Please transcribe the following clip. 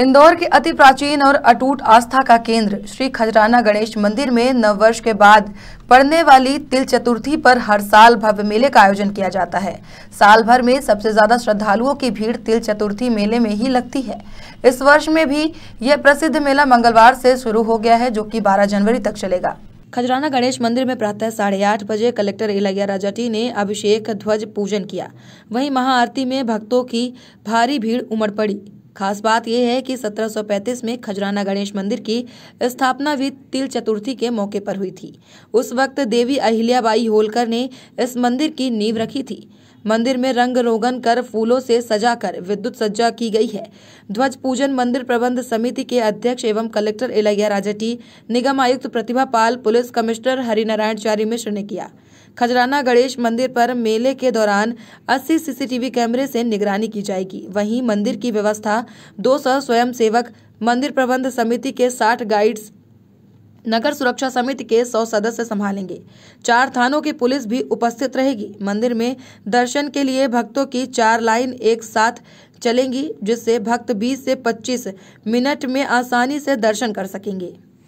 इंदौर के अति प्राचीन और अटूट आस्था का केंद्र श्री खजराना गणेश मंदिर में नव वर्ष के बाद पड़ने वाली तिल चतुर्थी पर हर साल भव्य मेले का आयोजन किया जाता है साल भर में सबसे ज्यादा श्रद्धालुओं की भीड़ तिल चतुर्थी मेले में ही लगती है इस वर्ष में भी यह प्रसिद्ध मेला मंगलवार से शुरू हो गया है जो की बारह जनवरी तक चलेगा खजराना गणेश मंदिर में प्रातः साढ़े आठ बजे कलेक्टर इलैया राजाटी ने अभिषेक ध्वज पूजन किया वहीं महाआरती में भक्तों की भारी भीड़ उमड़ पड़ी खास बात यह है कि 1735 में खजराना गणेश मंदिर की स्थापना भी तिल चतुर्थी के मौके पर हुई थी उस वक्त देवी अहिल्याबाई होलकर ने इस मंदिर की नींव रखी थी मंदिर में रंग रोगन कर फूलों से सजाकर विद्युत सज्जा की गई है ध्वज पूजन मंदिर प्रबंध समिति के अध्यक्ष एवं कलेक्टर इलैया राजाटी निगम आयुक्त प्रतिभा पाल पुलिस कमिश्नर हरिनारायण चारी मिश्र ने किया खजराना गणेश मंदिर पर मेले के दौरान 80 सीसीटीवी कैमरे से निगरानी की जाएगी वहीं मंदिर की व्यवस्था 200 स्वयंसेवक मंदिर प्रबंध समिति के 60 गाइड्स नगर सुरक्षा समिति के सौ सदस्य संभालेंगे चार थानों की पुलिस भी उपस्थित रहेगी मंदिर में दर्शन के लिए भक्तों की चार लाइन एक साथ चलेंगी जिससे भक्त 20 से 25 मिनट में आसानी से दर्शन कर सकेंगे